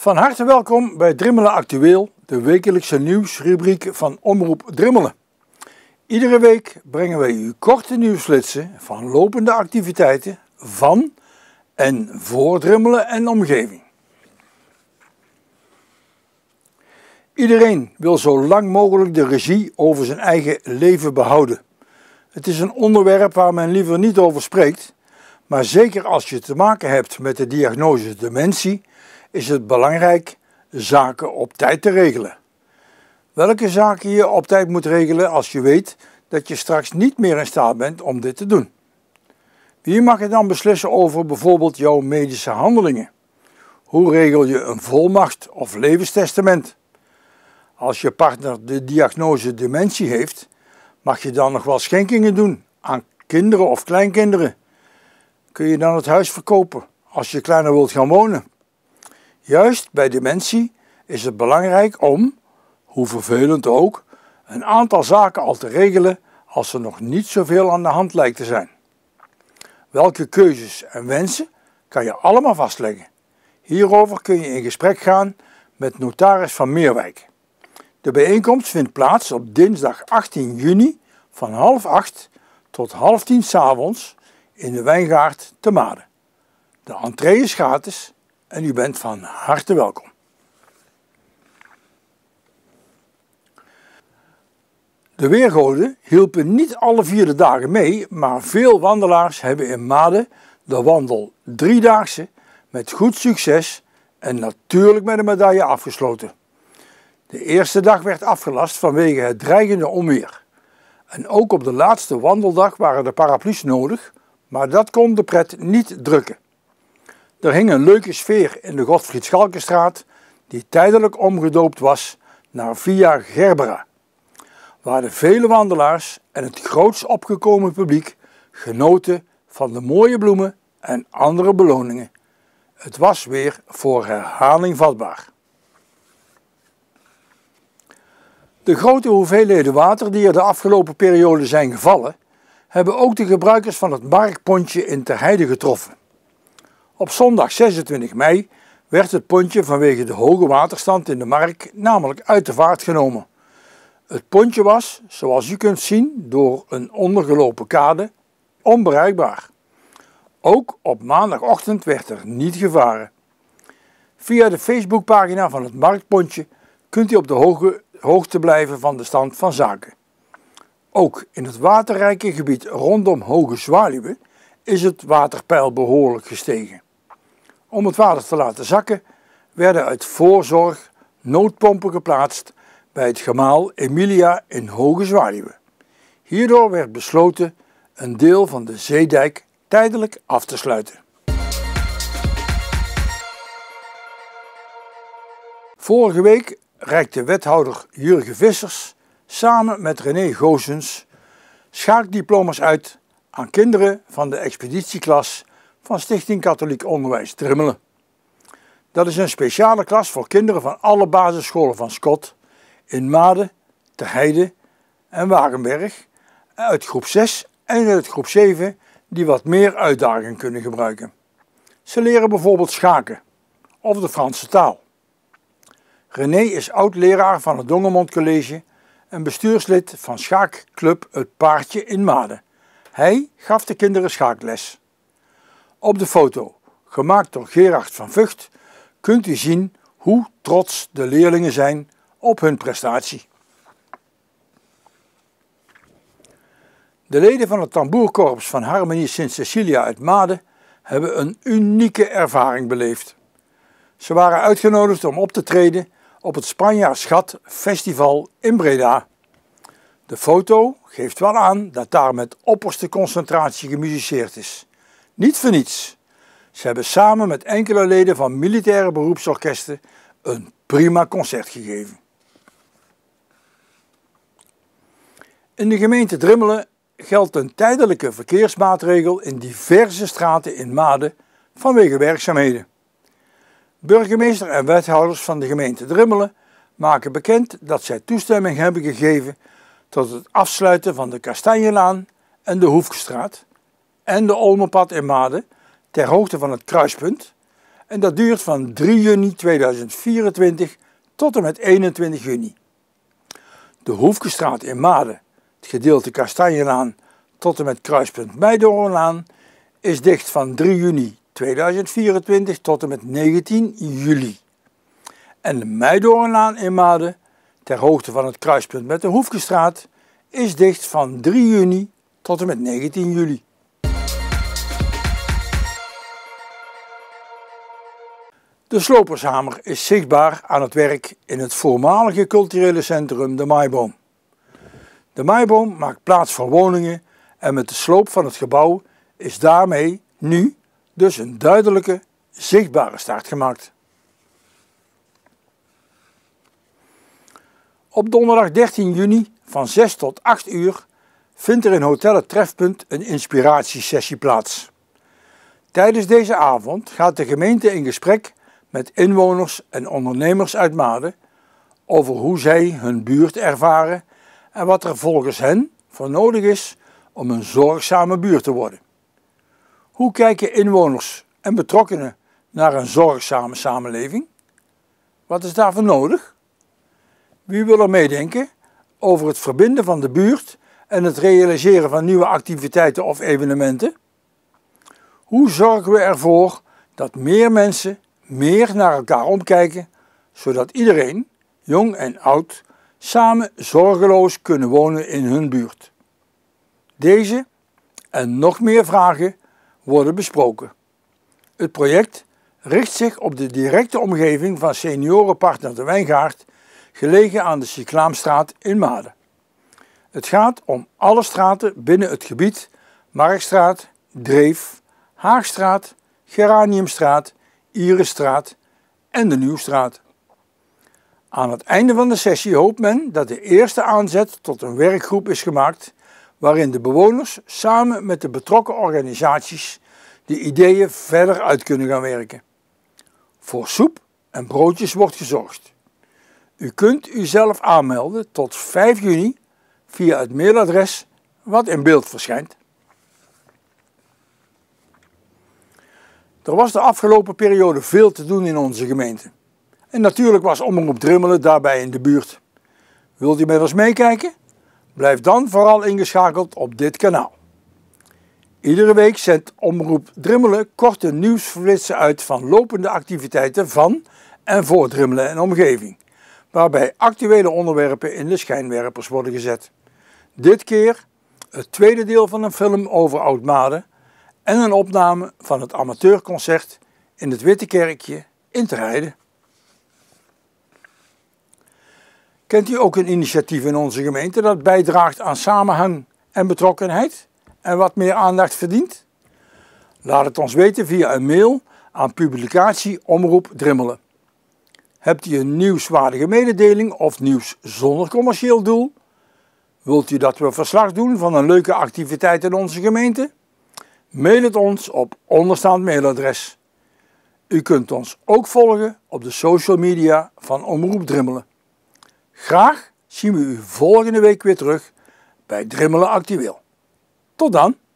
Van harte welkom bij Drimmelen Actueel, de wekelijkse nieuwsrubriek van Omroep Drimmelen. Iedere week brengen wij u korte nieuwslitsen van lopende activiteiten van en voor Drimmelen en omgeving. Iedereen wil zo lang mogelijk de regie over zijn eigen leven behouden. Het is een onderwerp waar men liever niet over spreekt, maar zeker als je te maken hebt met de diagnose dementie is het belangrijk zaken op tijd te regelen. Welke zaken je op tijd moet regelen als je weet dat je straks niet meer in staat bent om dit te doen? Wie mag er dan beslissen over bijvoorbeeld jouw medische handelingen? Hoe regel je een volmacht of levenstestament? Als je partner de diagnose dementie heeft, mag je dan nog wel schenkingen doen aan kinderen of kleinkinderen? Kun je dan het huis verkopen als je kleiner wilt gaan wonen? Juist bij dementie is het belangrijk om, hoe vervelend ook, een aantal zaken al te regelen als er nog niet zoveel aan de hand lijkt te zijn. Welke keuzes en wensen kan je allemaal vastleggen. Hierover kun je in gesprek gaan met notaris van Meerwijk. De bijeenkomst vindt plaats op dinsdag 18 juni van half acht tot half tien s'avonds in de wijngaard te Maden. De entree is gratis en u bent van harte welkom. De weergoden hielpen niet alle vier dagen mee, maar veel wandelaars hebben in made de wandel driedaagse met goed succes en natuurlijk met een medaille afgesloten. De eerste dag werd afgelast vanwege het dreigende onweer. En ook op de laatste wandeldag waren de paraplu's nodig, maar dat kon de pret niet drukken. Er hing een leuke sfeer in de Godfried Schalkenstraat, die tijdelijk omgedoopt was naar Via Gerbera, waar de vele wandelaars en het groots opgekomen publiek genoten van de mooie bloemen en andere beloningen. Het was weer voor herhaling vatbaar. De grote hoeveelheden water die er de afgelopen periode zijn gevallen, hebben ook de gebruikers van het marktpontje in Terheide getroffen. Op zondag 26 mei werd het pontje vanwege de hoge waterstand in de Mark namelijk uit de vaart genomen. Het pontje was, zoals u kunt zien door een ondergelopen kade, onbereikbaar. Ook op maandagochtend werd er niet gevaren. Via de Facebookpagina van het Marktpontje kunt u op de hoogte blijven van de stand van zaken. Ook in het waterrijke gebied rondom Hoge Zwaluwen is het waterpeil behoorlijk gestegen. Om het water te laten zakken werden uit voorzorg noodpompen geplaatst bij het gemaal Emilia in Hoge Zwaluwe. Hierdoor werd besloten een deel van de zeedijk tijdelijk af te sluiten. Vorige week reikte wethouder Jurgen Vissers samen met René Goosens schaakdiploma's uit aan kinderen van de expeditieklas van Stichting Katholiek Onderwijs Trimmelen. Dat is een speciale klas voor kinderen van alle basisscholen van Scott in Maden, Te Heide en Wagenberg uit groep 6 en uit groep 7 die wat meer uitdaging kunnen gebruiken. Ze leren bijvoorbeeld schaken of de Franse taal. René is oud-leraar van het Dongemond en bestuurslid van schaakclub Het Paardje in Maden. Hij gaf de kinderen schaakles. Op de foto, gemaakt door Gerard van Vught, kunt u zien hoe trots de leerlingen zijn op hun prestatie. De leden van het tamboerkorps van Harmonie Sint Cecilia uit Made hebben een unieke ervaring beleefd. Ze waren uitgenodigd om op te treden op het Spanjaarschat Festival in Breda. De foto geeft wel aan dat daar met opperste concentratie gemusiceerd is. Niet voor niets. Ze hebben samen met enkele leden van militaire beroepsorkesten een prima concert gegeven. In de gemeente Drimmelen geldt een tijdelijke verkeersmaatregel in diverse straten in Maden vanwege werkzaamheden. Burgemeester en wethouders van de gemeente Drimmelen maken bekend dat zij toestemming hebben gegeven tot het afsluiten van de Kastanjelaan en de Hoefstraat en de Olmenpad in Maden ter hoogte van het kruispunt. En dat duurt van 3 juni 2024 tot en met 21 juni. De Hoefkestraat in Maden, het gedeelte Kastanjelaan tot en met kruispunt Meidoornlaan, is dicht van 3 juni 2024 tot en met 19 juli. En de Meidoornlaan in Maden, ter hoogte van het kruispunt met de Hoefkestraat, is dicht van 3 juni tot en met 19 juli. De slopershamer is zichtbaar aan het werk in het voormalige culturele centrum De Maaiboom. De Maaiboom maakt plaats voor woningen en met de sloop van het gebouw is daarmee nu dus een duidelijke, zichtbare start gemaakt. Op donderdag 13 juni van 6 tot 8 uur vindt er in Hotel het een inspiratiesessie plaats. Tijdens deze avond gaat de gemeente in gesprek met inwoners en ondernemers uit Maden over hoe zij hun buurt ervaren en wat er volgens hen voor nodig is om een zorgzame buurt te worden. Hoe kijken inwoners en betrokkenen naar een zorgzame samenleving? Wat is daarvoor nodig? Wie wil er meedenken over het verbinden van de buurt en het realiseren van nieuwe activiteiten of evenementen? Hoe zorgen we ervoor dat meer mensen meer naar elkaar omkijken, zodat iedereen, jong en oud, samen zorgeloos kunnen wonen in hun buurt. Deze en nog meer vragen worden besproken. Het project richt zich op de directe omgeving van seniorenpartner De Wijngaard, gelegen aan de Cyclaamstraat in Maden. Het gaat om alle straten binnen het gebied Markstraat, Dreef, Haagstraat, Geraniumstraat Irenstraat en de Nieuwstraat. Aan het einde van de sessie hoopt men dat de eerste aanzet tot een werkgroep is gemaakt waarin de bewoners samen met de betrokken organisaties de ideeën verder uit kunnen gaan werken. Voor soep en broodjes wordt gezorgd. U kunt uzelf aanmelden tot 5 juni via het mailadres wat in beeld verschijnt. Er was de afgelopen periode veel te doen in onze gemeente. En natuurlijk was Omroep Drummelen daarbij in de buurt. Wilt u met ons meekijken? Blijf dan vooral ingeschakeld op dit kanaal. Iedere week zendt Omroep Drummelen korte nieuwsflitsen uit van lopende activiteiten van en voor Drummelen en omgeving, waarbij actuele onderwerpen in de schijnwerpers worden gezet. Dit keer het tweede deel van een film over oudmaden en een opname van het amateurconcert in het Witte Kerkje in te rijden. Kent u ook een initiatief in onze gemeente dat bijdraagt aan samenhang en betrokkenheid en wat meer aandacht verdient? Laat het ons weten via een mail aan publicatie Omroep Drimmelen. Hebt u een nieuwswaardige mededeling of nieuws zonder commercieel doel? Wilt u dat we verslag doen van een leuke activiteit in onze gemeente? Mail het ons op onderstaand mailadres. U kunt ons ook volgen op de social media van Omroep Drimmelen. Graag zien we u volgende week weer terug bij Drimmelen Actueel. Tot dan!